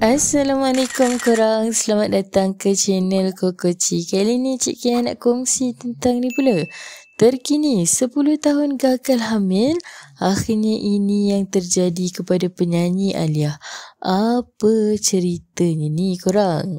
Assalamualaikum korang Selamat datang ke channel Koko Chi Kali ni Cik Kian nak kongsi tentang ni pula Terkini 10 tahun gagal hamil Akhirnya ini yang terjadi kepada penyanyi Alia Apa ceritanya ni korang?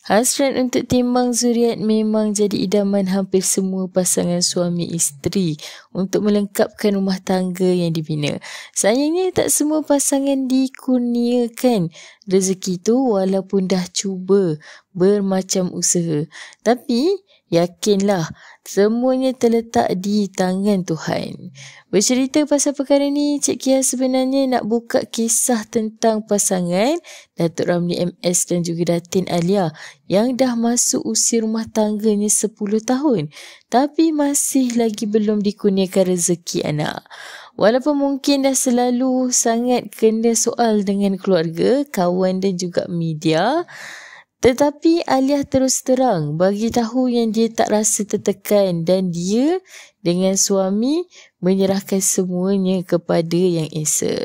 Hasrat untuk timbang zuriat memang jadi idaman hampir semua pasangan suami isteri untuk melengkapkan rumah tangga yang dibina. Sayangnya tak semua pasangan dikurniakan rezeki itu walaupun dah cuba bermacam usaha. Tapi Yakinlah, semuanya terletak di tangan Tuhan. Bercerita pasal perkara ni, Cik Kia sebenarnya nak buka kisah tentang pasangan Datuk Ramli MS dan juga Datin Alia yang dah masuk usia rumah tangganya 10 tahun tapi masih lagi belum dikurniakan rezeki anak. Walaupun mungkin dah selalu sangat kena soal dengan keluarga, kawan dan juga media, tetapi Alia terus terang bagi tahu yang dia tak rasa tertekan dan dia dengan suami menyerahkan semuanya kepada Yang Esa.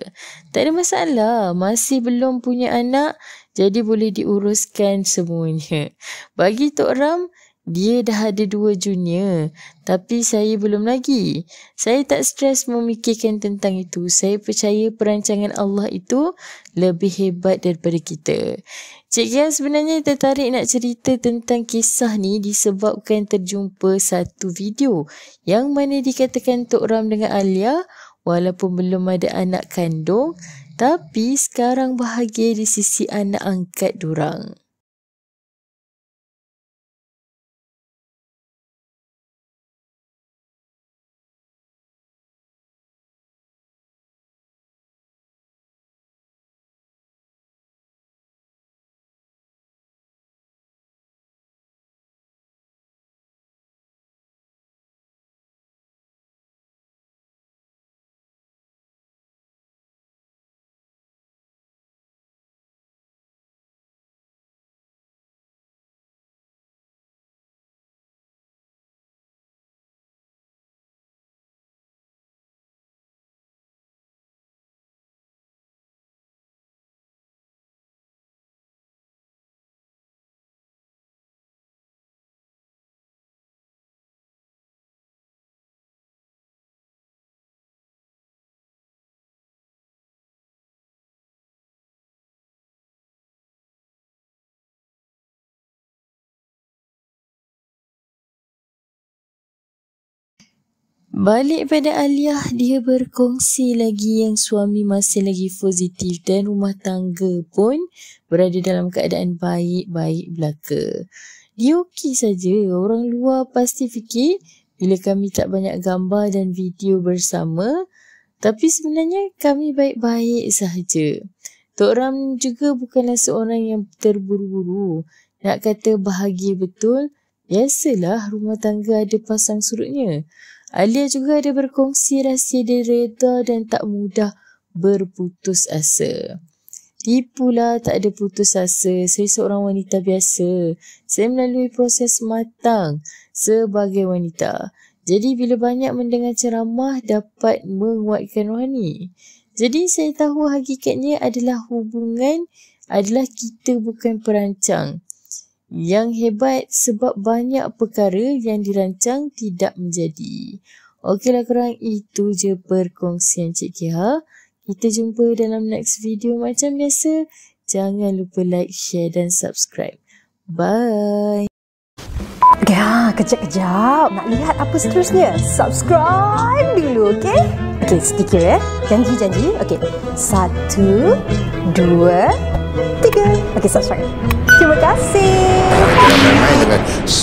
Tak ada masalah, masih belum punya anak jadi boleh diuruskan semuanya. Bagi Tok Ram, dia dah ada dua junior, tapi saya belum lagi. Saya tak stres memikirkan tentang itu. Saya percaya perancangan Allah itu lebih hebat daripada kita. Cik Kia sebenarnya tertarik nak cerita tentang kisah ni disebabkan terjumpa satu video yang mana dikatakan Tok Ram dengan Alia walaupun belum ada anak kandung tapi sekarang bahagia di sisi anak angkat durang. Balik pada Alia, dia berkongsi lagi yang suami masih lagi positif dan rumah tangga pun berada dalam keadaan baik-baik belaka. Dia okey saja, orang luar pasti fikir bila kami tak banyak gambar dan video bersama, tapi sebenarnya kami baik-baik saja. Tok Ram juga bukanlah seorang yang terburu-buru. Nak kata bahagia betul, biasalah rumah tangga ada pasang surutnya. Alia juga ada berkongsi rahsia dia reda dan tak mudah berputus asa. Tipulah tak ada putus asa. Saya seorang wanita biasa. Saya melalui proses matang sebagai wanita. Jadi bila banyak mendengar ceramah dapat menguatkan rohani. Jadi saya tahu hakikatnya adalah hubungan adalah kita bukan perancang yang hebat sebab banyak perkara yang dirancang tidak menjadi. Okeylah korang, itu je perkongsian Cik Kiha. Kita jumpa dalam next video macam biasa. Jangan lupa like, share dan subscribe. Bye. Ya, kejap-kejap. Nak lihat apa seterusnya? Subscribe dulu, okey? Okey, sedikit ya. Eh. Janji-janji. Okey. Satu, dua, tiga. Okey, subscribe. Terima kasih